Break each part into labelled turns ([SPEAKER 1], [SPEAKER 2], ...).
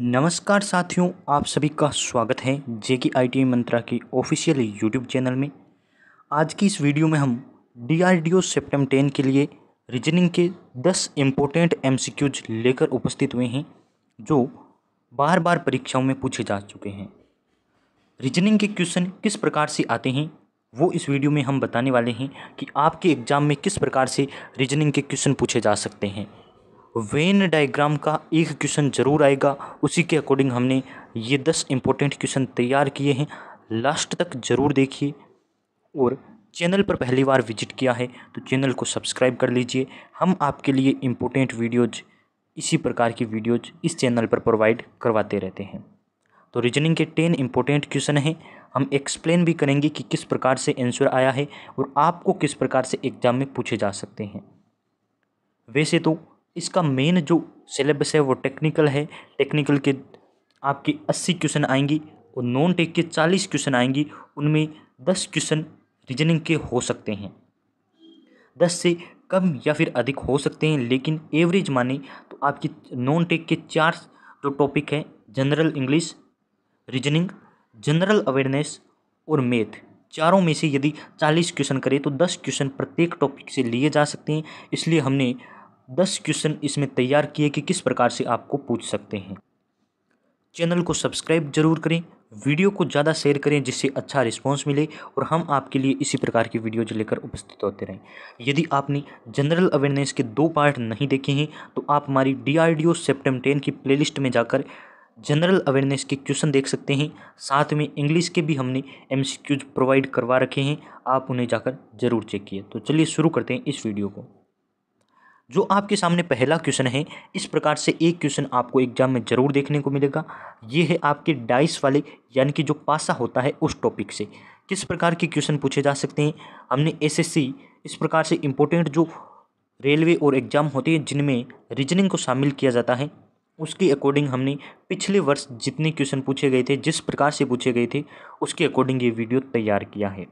[SPEAKER 1] नमस्कार साथियों आप सभी का स्वागत है जे के आई टी मंत्रा की ऑफिशियल यूट्यूब चैनल में आज की इस वीडियो में हम D R D O CEPTAM ten के लिए रीजनिंग के दस इम्पोर्टेंट एम सी क्यूज लेकर उपस्थित हुए हैं जो बार बार परीक्षाओं में पूछे जा चुके हैं रीजनिंग के क्वेश्चन किस प्रकार से आते हैं वो इस वीडियो में हम बताने वाले हैं कि आपके एग्ज़ाम में किस प्रकार से रीजनिंग के क्वेश्चन पूछे जा सकते हैं वेन डायग्राम का एक क्वेश्चन जरूर आएगा उसी के अकॉर्डिंग हमने ये दस इंपॉर्टेंट क्वेश्चन तैयार किए हैं लास्ट तक जरूर देखिए और चैनल पर पहली बार विजिट किया है तो चैनल को सब्सक्राइब कर लीजिए हम आपके लिए इम्पोर्टेंट वीडियोज इसी प्रकार की वीडियोज इस चैनल पर प्रोवाइड करवाते रहते हैं तो रीजनिंग के टेन इम्पोर्टेंट क्वेश्चन हैं हम एक्सप्लेन भी करेंगे कि किस प्रकार से आंसर आया है और आपको किस प्रकार से एग्जाम में पूछे जा सकते हैं वैसे तो इसका मेन जो सिलेबस है वो टेक्निकल है टेक्निकल के आपके अस्सी क्वेश्चन आएंगी और नॉन टेक के चालीस क्वेश्चन आएंगी उनमें दस क्वेश्चन रीजनिंग के हो सकते हैं दस से कम या फिर अधिक हो सकते हैं लेकिन एवरेज माने तो आपकी नॉन टेक के चार जो टॉपिक हैं general English reasoning general awareness और मैथ चारों में से यदि चालीस क्वेश्चन करें तो दस क्वेश्चन प्रत्येक टॉपिक से लिए जा सकते हैं इसलिए हमने दस क्वेश्चन इसमें तैयार किए कि किस प्रकार से आपको पूछ सकते हैं चैनल को सब्सक्राइब जरूर करें वीडियो को ज़्यादा शेयर करें जिससे अच्छा रिस्पांस मिले और हम आपके लिए इसी प्रकार की वीडियोज लेकर उपस्थित होते रहें यदि आपने जनरल अवेयरनेस के दो पार्ट नहीं देखे हैं तो आप हमारी D R D O ten की प्लेलिस्ट में जाकर जनरल अवेयरनेस के क्वेश्चन देख सकते हैं साथ में इंग्लिश के भी हमने एम प्रोवाइड करवा रखे हैं आप उन्हें जाकर ज़रूर चेक किए तो चलिए शुरू करते हैं इस वीडियो को जो आपके सामने पहला क्वेश्चन है इस प्रकार से एक क्वेश्चन आपको एग्जाम में ज़रूर देखने को मिलेगा ये है आपके डाइस वाले यानी कि जो पासा होता है उस टॉपिक से किस प्रकार के क्वेश्चन पूछे जा सकते हैं हमने एसएससी इस प्रकार से इम्पोर्टेंट जो रेलवे और एग्ज़ाम होते हैं जिनमें रीजनिंग को शामिल किया जाता है उसके अकॉर्डिंग हमने पिछले वर्ष जितने क्वेश्चन पूछे गए थे जिस प्रकार से पूछे गए थे उसके अकॉर्डिंग ये वीडियो तैयार किया है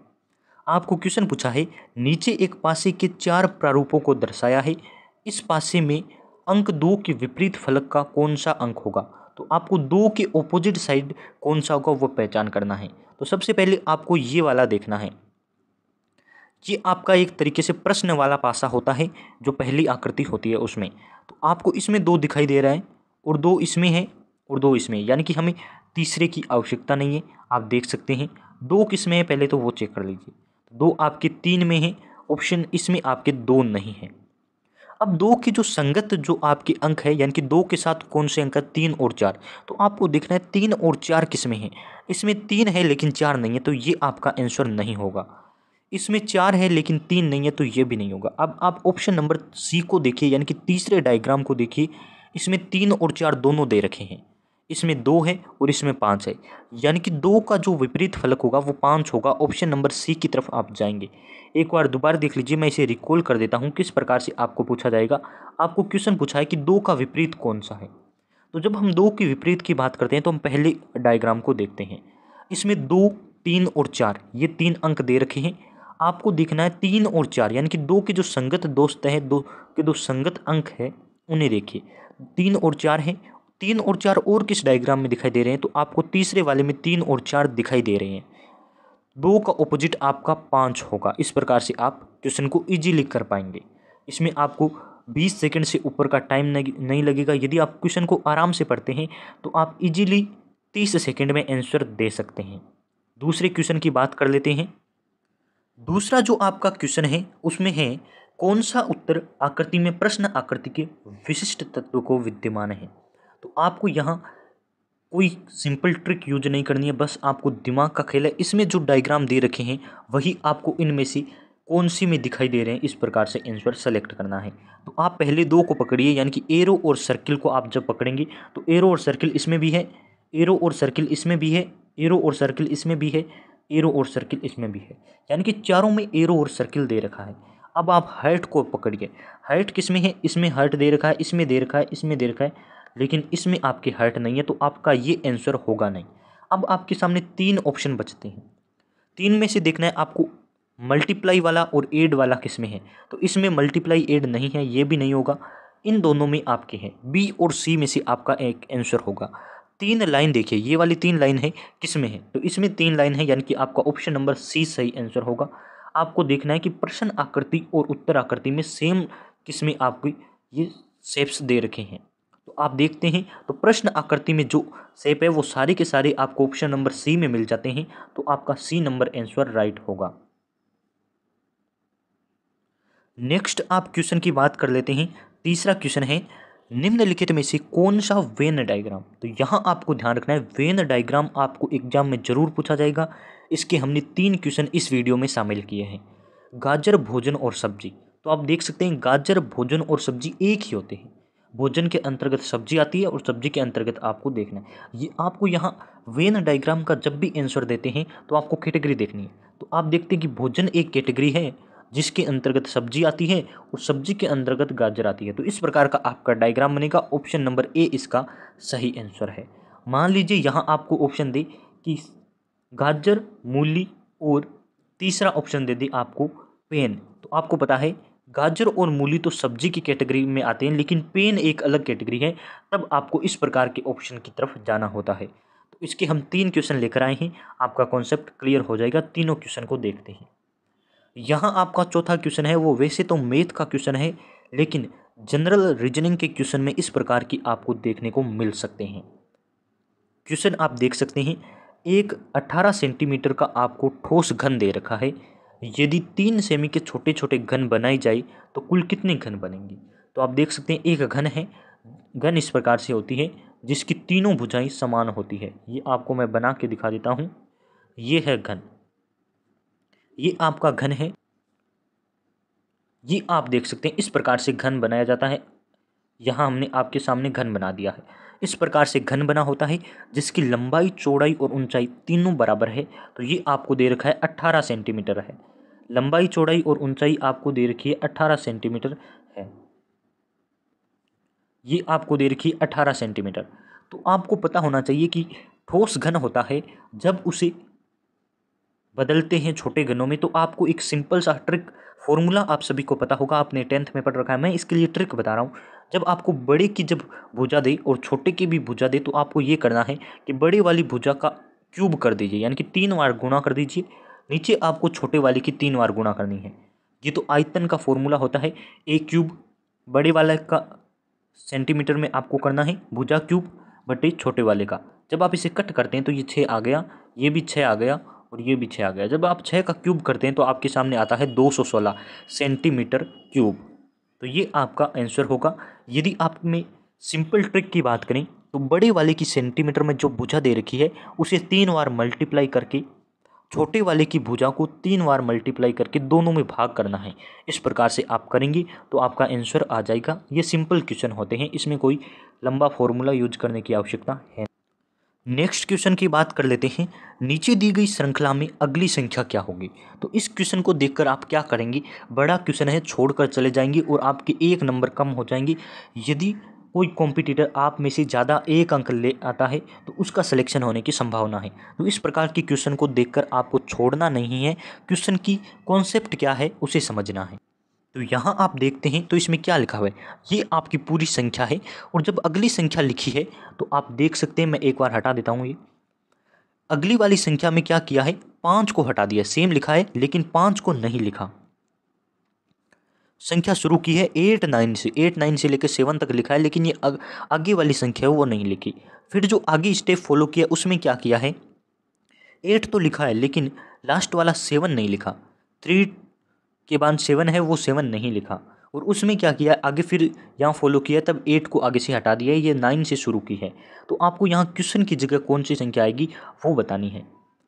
[SPEAKER 1] आपको क्वेश्चन पूछा है नीचे एक पासे के चार प्रारूपों को दर्शाया है इस पासे में अंक दो के विपरीत फलक का कौन सा अंक होगा तो आपको दो के ऑपोजिट साइड कौन सा होगा वो पहचान करना है तो सबसे पहले आपको ये वाला देखना है ये आपका एक तरीके से प्रश्न वाला पासा होता है जो पहली आकृति होती है उसमें तो आपको इसमें दो दिखाई दे रहा है और दो इसमें है और दो इसमें यानी कि हमें तीसरे की आवश्यकता नहीं है आप देख सकते हैं दो किस में है पहले तो वो चेक कर लीजिए दो आपके तीन में है ऑप्शन इसमें आपके दो नहीं है अब दो की जो संगत जो आपके अंक है यानी कि दो के साथ कौन से अंक है तीन और चार तो आपको देखना है तीन और चार किसमें हैं इसमें तीन है लेकिन चार नहीं है तो ये आपका आंसर नहीं होगा इसमें चार है लेकिन तीन नहीं है तो ये भी नहीं होगा अब आप ऑप्शन नंबर सी को देखिए यानी कि तीसरे डायग्राम को देखिए इसमें तीन और चार दोनों दे रखे हैं इसमें दो है और इसमें पाँच है यानी कि दो का जो विपरीत फलक होगा वो पाँच होगा ऑप्शन नंबर सी की तरफ आप जाएंगे एक बार दोबारा देख लीजिए मैं इसे रिकॉल कर देता हूँ किस प्रकार से आपको पूछा जाएगा आपको क्वेश्चन पूछा है कि दो का विपरीत कौन सा है तो जब हम दो के विपरीत की बात करते हैं तो हम पहले डायग्राम को देखते हैं इसमें दो तीन और चार ये तीन अंक दे रखे हैं आपको देखना है तीन और चार यानी कि दो के जो संगत दोस्त हैं दो के दो संगत अंक है उन्हें देखिए तीन और चार हैं तीन और चार और किस डायग्राम में दिखाई दे रहे हैं तो आपको तीसरे वाले में तीन और चार दिखाई दे रहे हैं दो का ऑपोजिट आपका पाँच होगा इस प्रकार से आप क्वेश्चन को ईजीली कर पाएंगे इसमें आपको बीस सेकेंड से ऊपर का टाइम नहीं लगेगा यदि आप क्वेश्चन को आराम से पढ़ते हैं तो आप इजीली तीस सेकेंड में आंसर दे सकते हैं दूसरे क्वेश्चन की बात कर लेते हैं दूसरा जो आपका क्वेश्चन है उसमें है कौन सा उत्तर आकृति में प्रश्न आकृति के विशिष्ट तत्व को विद्यमान है तो आपको यहाँ कोई सिंपल ट्रिक यूज नहीं करनी है बस आपको दिमाग का खेल है इसमें जो डायग्राम दे रखे हैं वही आपको इनमें से कौन सी में दिखाई दे रहे हैं इस प्रकार से आंसर सेलेक्ट करना है तो आप पहले दो को पकड़िए यानी कि एरो और सर्किल को आप जब पकड़ेंगे तो एरो और सर्किल इसमें भी है एरो और सर्किल इसमें भी है एरो और सर्किल इसमें भी है एरो और सर्किल इसमें भी है यानी कि चारों में एरो और सर्किल दे रखा है अब आप हाइट को पकड़िए हाइट किस में है इसमें हाइट दे रखा है इसमें दे रखा है इसमें दे रखा है लेकिन इसमें आपके हर्ट नहीं है तो आपका ये आंसर होगा नहीं अब आपके सामने तीन ऑप्शन बचते हैं तीन में से देखना है आपको मल्टीप्लाई वाला और एड वाला किस में है तो इसमें मल्टीप्लाई एड नहीं है ये भी नहीं होगा इन दोनों में आपके हैं बी और सी में से आपका एक आंसर होगा तीन लाइन देखिए ये वाली तीन लाइन है किस में है तो इसमें तीन लाइन है यानी कि आपका ऑप्शन नंबर सी सही आंसर होगा आपको देखना है कि प्रश्न आकृति और उत्तर आकृति में सेम किस में आपकी ये शेप्स दे रखे हैं आप देखते हैं तो प्रश्न आकृति में जो सेप है वो सारे के सारे आपको ऑप्शन नंबर सी में मिल जाते हैं तो आपका सी नंबर आंसर राइट होगा नेक्स्ट आप क्वेश्चन की बात कर लेते हैं तीसरा क्वेश्चन है निम्नलिखित में से कौन सा वेन डायग्राम तो यहाँ आपको ध्यान रखना है वेन डायग्राम आपको एग्जाम में जरूर पूछा जाएगा इसके हमने तीन क्वेश्चन इस वीडियो में शामिल किए हैं गाजर भोजन और सब्जी तो आप देख सकते हैं गाजर भोजन और सब्जी एक ही होते हैं भोजन के अंतर्गत सब्जी आती है और सब्जी के अंतर्गत आपको देखना है ये आपको यहाँ वेन डायग्राम का जब भी आंसर देते हैं तो आपको कैटेगरी देखनी है तो आप देखते हैं कि भोजन एक कैटेगरी है जिसके अंतर्गत सब्जी आती है और सब्जी के अंतर्गत गाजर आती है तो इस प्रकार का आपका डायग्राम बनेगा ऑप्शन नंबर ए इसका सही आंसर है मान लीजिए यहाँ आपको ऑप्शन दे कि गाजर मूली और तीसरा ऑप्शन दे दे आपको पेन तो आपको पता है गाजर और मूली तो सब्जी की कैटेगरी में आते हैं लेकिन पेन एक अलग कैटेगरी है तब आपको इस प्रकार के ऑप्शन की तरफ जाना होता है तो इसके हम तीन क्वेश्चन लेकर आए हैं आपका कॉन्सेप्ट क्लियर हो जाएगा तीनों क्वेश्चन को देखते हैं यहाँ आपका चौथा क्वेश्चन है वो वैसे तो मैथ का क्वेश्चन है लेकिन जनरल रीजनिंग के क्वेश्चन में इस प्रकार की आपको देखने को मिल सकते हैं क्वेश्चन आप देख सकते हैं एक 18 सेंटीमीटर का आपको ठोस घन दे रखा है यदि तीन सेमी के छोटे छोटे घन बनाई जाए तो कुल कितने घन बनेंगे तो आप देख सकते हैं एक घन है घन इस प्रकार से होती है जिसकी तीनों भुजाएं समान होती है ये आपको मैं बना के दिखा देता हूँ ये है घन ये आपका घन है ये आप देख सकते हैं इस प्रकार से घन बनाया जाता है यहाँ हमने आपके सामने घन बना दिया है इस प्रकार से घन बना होता है जिसकी लंबाई चौड़ाई और ऊंचाई तीनों बराबर है तो ये आपको दे रखा है अट्ठारह सेंटीमीटर है लंबाई चौड़ाई और ऊंचाई आपको दे रखी है अट्ठारह सेंटीमीटर है ये आपको दे रखी है अट्ठारह सेंटीमीटर तो आपको पता होना चाहिए कि ठोस घन होता है जब उसे बदलते हैं छोटे घनों में तो आपको एक सिंपल सा ट्रिक फॉर्मूला आप सभी को पता होगा आपने टेंथ में पढ़ रखा है मैं इसके लिए ट्रिक बता रहा हूँ जब आपको बड़े की जब भुजा दे और छोटे की भी भुजा दे तो आपको ये करना है कि बड़े वाली भुजा का क्यूब कर दीजिए यानी कि तीन बार गुणा कर दीजिए नीचे आपको छोटे वाले की तीन बार गुणा करनी है ये तो आयतन का फॉर्मूला होता है ए क्यूब बड़े वाले का सेंटीमीटर में आपको करना है भुजा क्यूब बटे छोटे वाले का जब आप इसे कट करते हैं तो ये छः आ गया ये भी छः आ गया और ये भी छः आ गया जब आप छः का क्यूब करते हैं तो आपके सामने आता है दो सौ सोलह सेंटीमीटर क्यूब तो ये आपका आंसर होगा यदि आप में सिंपल ट्रिक की बात करें तो बड़े वाले की सेंटीमीटर में जो भुजा दे रखी है उसे तीन बार मल्टीप्लाई करके छोटे वाले की भुजा को तीन बार मल्टीप्लाई करके दोनों में भाग करना है इस प्रकार से आप करेंगे तो आपका आंसर आ जाएगा ये सिंपल क्वेश्चन होते हैं इसमें कोई लंबा फॉर्मूला यूज करने की आवश्यकता है नेक्स्ट क्वेश्चन की बात कर लेते हैं नीचे दी गई श्रृंखला में अगली संख्या क्या होगी तो इस क्वेश्चन को देखकर आप क्या करेंगे बड़ा क्वेश्चन है छोड़कर चले जाएंगे और आपके एक नंबर कम हो जाएंगे यदि कोई कॉम्पिटिटर आप में से ज़्यादा एक अंक ले आता है तो उसका सिलेक्शन होने की संभावना है तो इस प्रकार के क्वेश्चन को देखकर आपको छोड़ना नहीं है क्वेश्चन की कॉन्सेप्ट क्या है उसे समझना है तो यहाँ आप देखते हैं तो इसमें क्या लिखा हुआ है ये आपकी पूरी संख्या है और जब अगली संख्या लिखी है तो आप देख सकते हैं मैं एक बार हटा देता हूँ ये अगली वाली संख्या में क्या किया है पाँच को हटा दिया सेम लिखा है लेकिन पाँच को नहीं लिखा संख्या शुरू की है एट नाइन से एट नाइन से लेकर सेवन तक लिखा है लेकिन ये अग, आगे वाली संख्या है वो नहीं लिखी फिर जो आगे स्टेप फॉलो किया उसमें क्या किया है एट तो लिखा है लेकिन लास्ट वाला सेवन नहीं लिखा थ्री के बाद सेवन है वो सेवन नहीं लिखा और उसमें क्या किया आगे फिर यहाँ फॉलो किया तब एट को आगे से हटा दिया ये नाइन से शुरू की है तो आपको यहाँ क्वेश्चन की जगह कौन सी संख्या आएगी वो बतानी है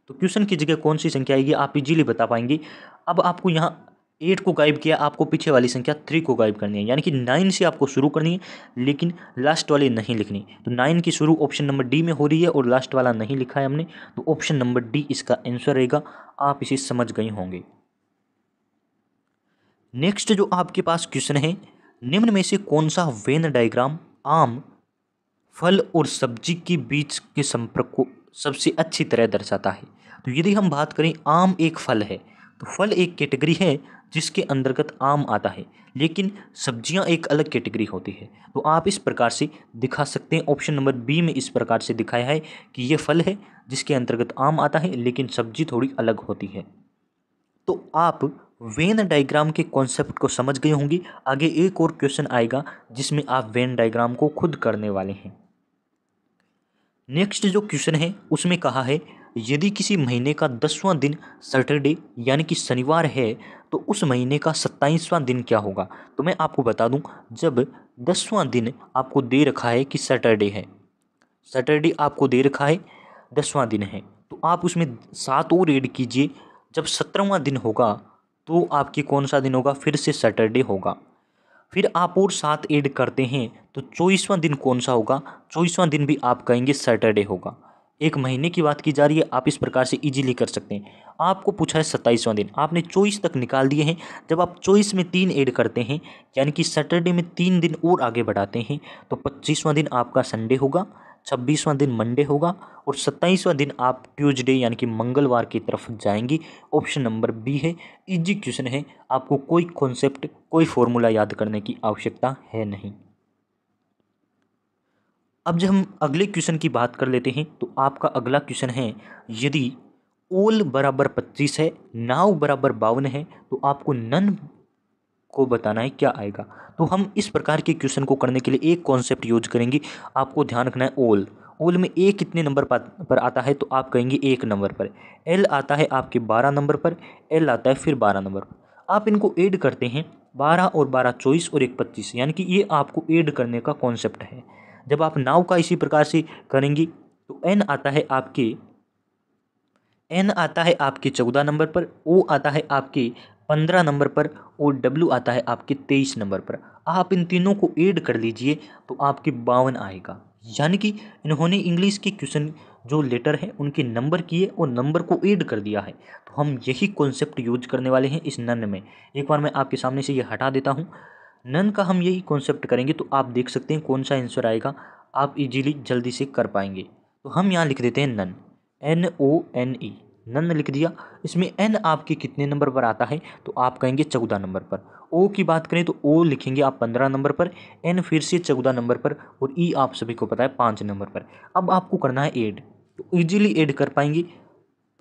[SPEAKER 1] तो क्वेश्चन की जगह कौन सी संख्या आएगी आप इजीली बता पाएंगे अब आपको यहाँ एट को गायब किया आपको पीछे वाली संख्या थ्री को गायब करनी है यानी कि नाइन से आपको शुरू करनी है लेकिन लास्ट वाली नहीं लिखनी तो नाइन की शुरू ऑप्शन नंबर डी में हो रही है और लास्ट वाला नहीं लिखा है हमने तो ऑप्शन नंबर डी इसका आंसर रहेगा आप इसे समझ गए होंगे नेक्स्ट जो आपके पास क्वेश्चन है निम्न में से कौन सा वेन डायग्राम आम फल और सब्जी के बीच के संपर्क को सबसे अच्छी तरह दर्शाता है तो यदि हम बात करें आम एक फल है तो फल एक कैटेगरी है जिसके अंतर्गत आम आता है लेकिन सब्जियां एक अलग कैटेगरी होती है तो आप इस प्रकार से दिखा सकते हैं ऑप्शन नंबर बी में इस प्रकार से दिखाया है कि ये फल है जिसके अंतर्गत आम आता है लेकिन सब्जी थोड़ी अलग होती है तो आप वेन डायग्राम के कॉन्सेप्ट को समझ गए होंगे आगे एक और क्वेश्चन आएगा जिसमें आप वेन डायग्राम को खुद करने वाले हैं नेक्स्ट जो क्वेश्चन है उसमें कहा है यदि किसी महीने का दसवां दिन सैटरडे यानी कि शनिवार है तो उस महीने का सत्ताईसवां दिन क्या होगा तो मैं आपको बता दूं जब दसवां दिन आपको दे रखा है कि सैटरडे है सैटरडे आपको दे रखा है दसवां दिन है तो आप उसमें सात और एड कीजिए जब सत्रहवा दिन होगा तो आपके कौन सा दिन होगा फिर से सैटरडे होगा फिर आप और सात ऐड करते हैं तो चौबीसवां दिन कौन सा होगा चौबीसवां दिन भी आप कहेंगे सैटरडे होगा एक महीने की बात की जा रही है आप इस प्रकार से इजीली कर सकते हैं आपको पूछा है सत्ताईसवां दिन आपने चौबीस तक निकाल दिए हैं जब आप चौबीस में तीन ऐड करते हैं यानी कि सैटरडे में तीन दिन और आगे बढ़ाते हैं तो पच्चीसवां दिन आपका संडे होगा छब्बीसवां दिन मंडे होगा और सत्ताईसवां दिन आप ट्यूजडे यानी कि मंगलवार की तरफ जाएंगी ऑप्शन नंबर बी है इजी क्वेश्चन है आपको कोई कॉन्सेप्ट कोई फॉर्मूला याद करने की आवश्यकता है नहीं अब जब हम अगले क्वेश्चन की बात कर लेते हैं तो आपका अगला क्वेश्चन है यदि ओल बराबर पच्चीस है नाव बराबर बावन है तो आपको नन को बताना है क्या आएगा तो हम इस प्रकार के क्वेश्चन को करने के लिए एक कॉन्सेप्ट यूज करेंगे आपको ध्यान रखना है ओल ओल में ए कितने नंबर पर आता है तो आप कहेंगे एक नंबर पर एल आता है आपके बारह नंबर पर एल आता है फिर बारह नंबर पर आप इनको ऐड करते हैं बारह और बारह चौबीस और एक पच्चीस यानी कि ये आपको ऐड करने का कॉन्सेप्ट है जब आप नाव का इसी प्रकार से करेंगे तो एन आता है आपके एन आता है आपके चौदह नंबर पर ओ आता है आपके पंद्रह नंबर पर और डब्ल्यू आता है आपके तेईस नंबर पर आप इन तीनों को ऐड कर लीजिए तो आपके बावन आएगा यानी कि इन्होंने इंग्लिश के क्वेश्चन जो लेटर हैं उनके नंबर किए और नंबर को ऐड कर दिया है तो हम यही कॉन्सेप्ट यूज करने वाले हैं इस नन में एक बार मैं आपके सामने से ये हटा देता हूँ नन का हम यही कॉन्सेप्ट करेंगे तो आप देख सकते हैं कौन सा आंसर आएगा आप इजीली जल्दी से कर पाएंगे तो हम यहाँ लिख देते हैं none N O N E none लिख दिया इसमें एन आपके कितने नंबर पर आता है तो आप कहेंगे चौदह नंबर पर ओ की बात करें तो ओ लिखेंगे आप पंद्रह नंबर पर एन फिर से चौदह नंबर पर और ई आप सभी को पता है पाँच नंबर पर अब आपको करना है एड तो ईजिली एड कर पाएंगे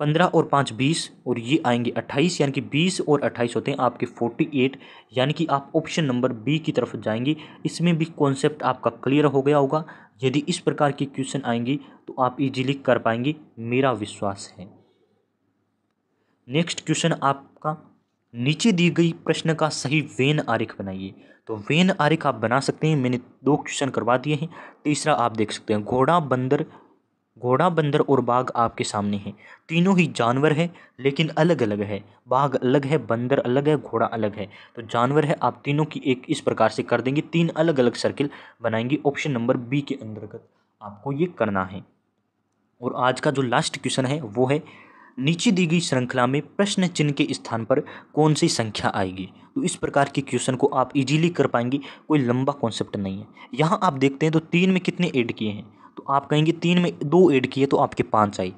[SPEAKER 1] पंद्रह और पाँच बीस और ये आएंगे अट्ठाईस यानी कि बीस और अट्ठाईस होते हैं आपके फोर्टी एट यानी कि आप ऑप्शन नंबर बी की तरफ जाएंगे इसमें भी कॉन्सेप्ट आपका क्लियर हो गया होगा यदि इस प्रकार के क्वेश्चन आएंगे तो आप इजीली कर पाएंगे मेरा विश्वास है नेक्स्ट क्वेश्चन आपका नीचे दी गई प्रश्न का सही वेन आरेख बनाइए तो वेन आरेख आप बना सकते हैं मैंने दो क्वेश्चन करवा दिए हैं तीसरा आप देख सकते हैं घोड़ा बंदर घोड़ा बंदर और बाघ आपके सामने हैं तीनों ही जानवर है लेकिन अलग अलग है बाघ अलग है बंदर अलग है घोड़ा अलग है तो जानवर है आप तीनों की एक इस प्रकार से कर देंगे तीन अलग अलग सर्किल बनाएंगे ऑप्शन नंबर बी के अंतर्गत आपको ये करना है और आज का जो लास्ट क्वेश्चन है वो है नीचे दी गई श्रृंखला में प्रश्न चिन्ह के स्थान पर कौन सी संख्या आएगी तो इस प्रकार के क्वेश्चन को आप इजीली कर पाएंगे कोई लंबा कॉन्सेप्ट नहीं है यहाँ आप देखते हैं तो तीन में कितने ऐड किए हैं तो आप कहेंगे तीन में दो ऐड किए तो आपके पाँच आई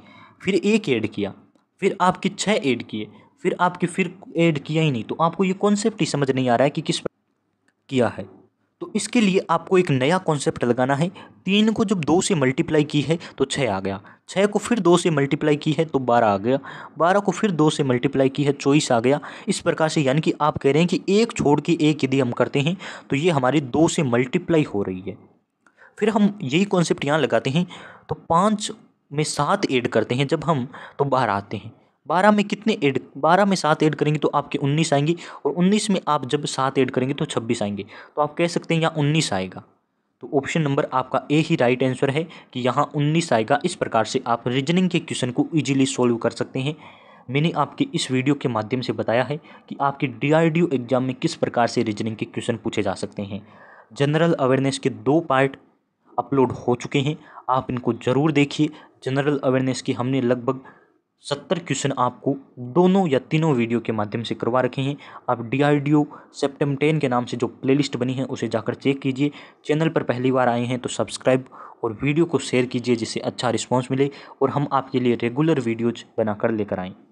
[SPEAKER 1] फिर एक ऐड किया फिर आपके छः ऐड किए फिर आपके फिर ऐड किया ही नहीं तो आपको ये कॉन्सेप्ट ही समझ नहीं आ रहा है कि किस किया है तो इसके लिए आपको एक नया कॉन्सेप्ट लगाना है तीन को जब दो से मल्टीप्लाई की है तो छः आ गया छः को फिर दो से मल्टीप्लाई की है तो बारह आ गया बारह को फिर दो से मल्टीप्लाई की है चौबीस आ गया इस प्रकार से यानी कि आप कह रहे हैं कि एक छोड़ के एक यदि हम करते हैं तो ये हमारी दो से मल्टीप्लाई हो रही है फिर हम यही कॉन्सेप्ट यहाँ लगाते हैं तो पाँच में सात ऐड करते हैं जब हम तो बाहर आते हैं बारह में कितने ऐड बारह में सात ऐड करेंगे तो आपके उन्नीस आएंगे और उन्नीस में आप जब सात ऐड करेंगे तो छब्बीस आएंगे तो आप कह सकते हैं यहाँ उन्नीस आएगा तो ऑप्शन नंबर आपका ए ही राइट आंसर है कि यहाँ उन्नीस आएगा इस प्रकार से आप रीजनिंग के क्वेश्चन को ईजिली सॉल्व कर सकते हैं मैंने आपके इस वीडियो के माध्यम से बताया है कि आपके डी एग्ज़ाम में किस प्रकार से रीजनिंग के क्वेश्चन पूछे जा सकते हैं जनरल अवेयरनेस के दो पार्ट अपलोड हो चुके हैं आप इनको ज़रूर देखिए जनरल अवेयरनेस की हमने लगभग सत्तर क्वेश्चन आपको दोनों या तीनों वीडियो के माध्यम से करवा रखे हैं आप D R D O CEPTAM ten के नाम से जो प्लेलिस्ट बनी है उसे जाकर चेक कीजिए चैनल पर पहली बार आए हैं तो सब्सक्राइब और वीडियो को शेयर कीजिए जिससे अच्छा रिस्पॉन्स मिले और हम आपके लिए रेगुलर वीडियोज बनाकर लेकर आएँ